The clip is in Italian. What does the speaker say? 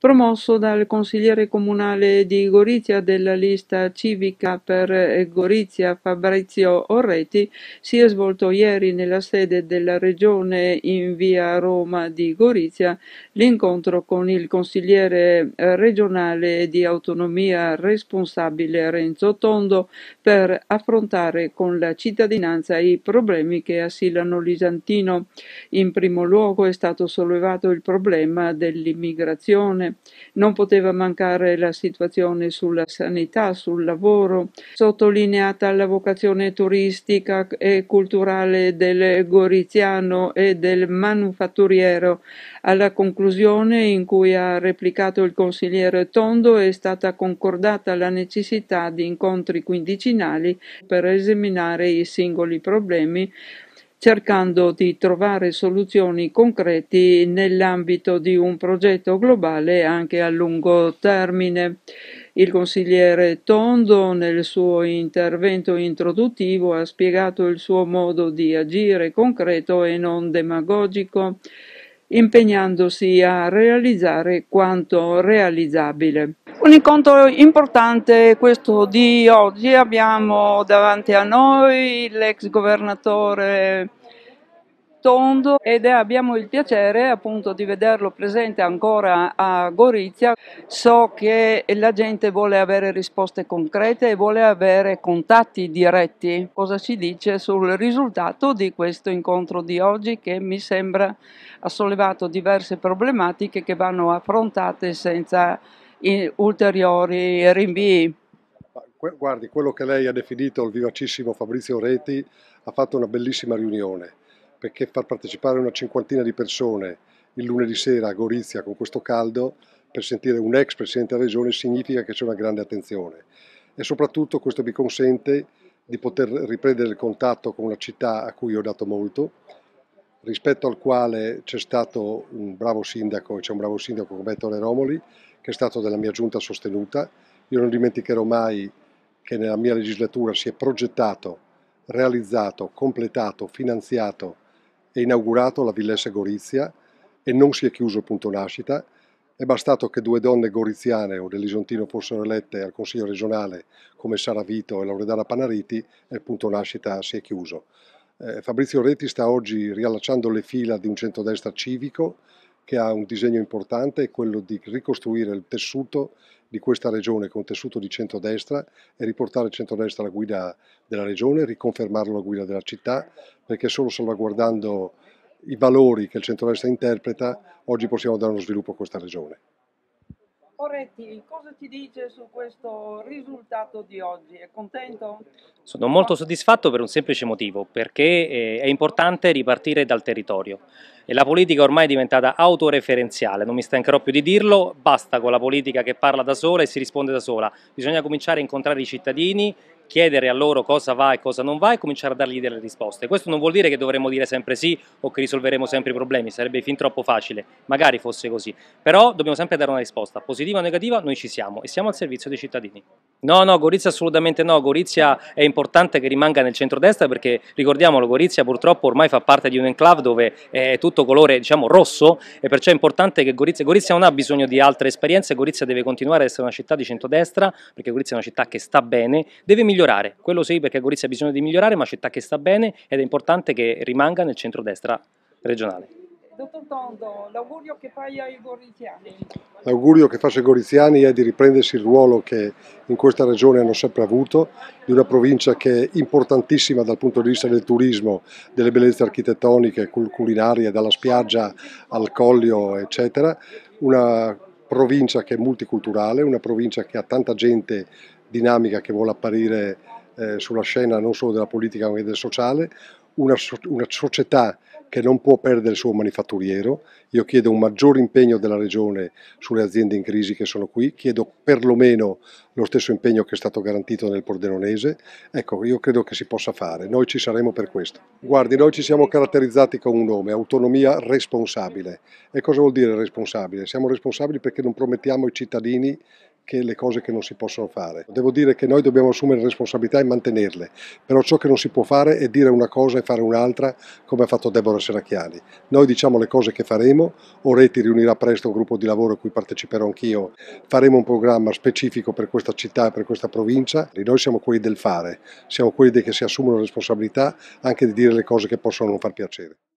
Promosso dal consigliere comunale di Gorizia della lista civica per eh, Gorizia Fabrizio Orretti, si è svolto ieri nella sede della Regione in via Roma di Gorizia l'incontro con il consigliere eh, regionale di autonomia responsabile Renzo Tondo per affrontare con la cittadinanza i problemi che assilano l'Isantino. In primo luogo è stato sollevato il problema dell'immigrazione non poteva mancare la situazione sulla sanità, sul lavoro, sottolineata la vocazione turistica e culturale del goriziano e del manufatturiero. Alla conclusione in cui ha replicato il consigliere Tondo è stata concordata la necessità di incontri quindicinali per esaminare i singoli problemi cercando di trovare soluzioni concreti nell'ambito di un progetto globale anche a lungo termine. Il consigliere Tondo nel suo intervento introduttivo ha spiegato il suo modo di agire concreto e non demagogico, impegnandosi a realizzare quanto realizzabile. Un incontro importante questo di oggi, abbiamo davanti a noi l'ex governatore Tondo ed abbiamo il piacere appunto di vederlo presente ancora a Gorizia. So che la gente vuole avere risposte concrete e vuole avere contatti diretti. Cosa ci dice sul risultato di questo incontro di oggi che mi sembra ha sollevato diverse problematiche che vanno affrontate senza ulteriori rinvii. Guardi, quello che lei ha definito il vivacissimo Fabrizio Reti ha fatto una bellissima riunione perché far partecipare una cinquantina di persone il lunedì sera a Gorizia con questo caldo per sentire un ex Presidente della Regione significa che c'è una grande attenzione e soprattutto questo mi consente di poter riprendere il contatto con una città a cui ho dato molto rispetto al quale c'è stato un bravo sindaco, c'è un bravo sindaco come Ettore Romoli, che è stato della mia giunta sostenuta. Io non dimenticherò mai che nella mia legislatura si è progettato, realizzato, completato, finanziato e inaugurato la Villesse Gorizia e non si è chiuso il punto nascita. È bastato che due donne goriziane o dell'Isontino fossero elette al Consiglio regionale come Sara Vito e Loredana Panariti e il punto nascita si è chiuso. Eh, Fabrizio Reti sta oggi riallacciando le fila di un centrodestra civico che ha un disegno importante, quello di ricostruire il tessuto di questa regione con un tessuto di centrodestra e riportare il centrodestra alla guida della regione, riconfermarlo alla guida della città, perché solo salvaguardando i valori che il centrodestra interpreta oggi possiamo dare uno sviluppo a questa regione. Oretti, cosa ti dice su questo risultato di oggi? È contento? Sono molto soddisfatto per un semplice motivo, perché eh, è importante ripartire dal territorio e la politica ormai è diventata autoreferenziale, non mi stancherò più di dirlo, basta con la politica che parla da sola e si risponde da sola, bisogna cominciare a incontrare i cittadini chiedere a loro cosa va e cosa non va e cominciare a dargli delle risposte. Questo non vuol dire che dovremmo dire sempre sì o che risolveremo sempre i problemi, sarebbe fin troppo facile, magari fosse così, però dobbiamo sempre dare una risposta, positiva o negativa, noi ci siamo e siamo al servizio dei cittadini. No, no, Gorizia assolutamente no, Gorizia è importante che rimanga nel centrodestra perché ricordiamolo, Gorizia purtroppo ormai fa parte di un enclave dove è tutto colore diciamo rosso e perciò è importante che Gorizia, Gorizia non ha bisogno di altre esperienze, Gorizia deve continuare ad essere una città di centrodestra perché Gorizia è una città che sta bene, deve migliorare, quello sì perché Gorizia ha bisogno di migliorare ma è una città che sta bene ed è importante che rimanga nel centrodestra regionale. Dottor Tondo, l'augurio che fai ai goriziani? L'augurio che faccio ai goriziani è di riprendersi il ruolo che in questa regione hanno sempre avuto, di una provincia che è importantissima dal punto di vista del turismo, delle bellezze architettoniche, culinarie, dalla spiaggia al collio, eccetera. Una provincia che è multiculturale, una provincia che ha tanta gente dinamica che vuole apparire eh, sulla scena non solo della politica ma anche del sociale, una, una società che non può perdere il suo manifatturiero. Io chiedo un maggior impegno della Regione sulle aziende in crisi che sono qui, chiedo perlomeno lo stesso impegno che è stato garantito nel Pordenonese. Ecco, io credo che si possa fare, noi ci saremo per questo. Guardi, noi ci siamo caratterizzati con un nome, autonomia responsabile. E cosa vuol dire responsabile? Siamo responsabili perché non promettiamo ai cittadini che le cose che non si possono fare. Devo dire che noi dobbiamo assumere responsabilità e mantenerle, però ciò che non si può fare è dire una cosa e fare un'altra, come ha fatto Deborah Seracchiani. Noi diciamo le cose che faremo, Oreti riunirà presto un gruppo di lavoro a cui parteciperò anch'io, faremo un programma specifico per questa città e per questa provincia. Noi siamo quelli del fare, siamo quelli che si assumono responsabilità anche di dire le cose che possono non far piacere.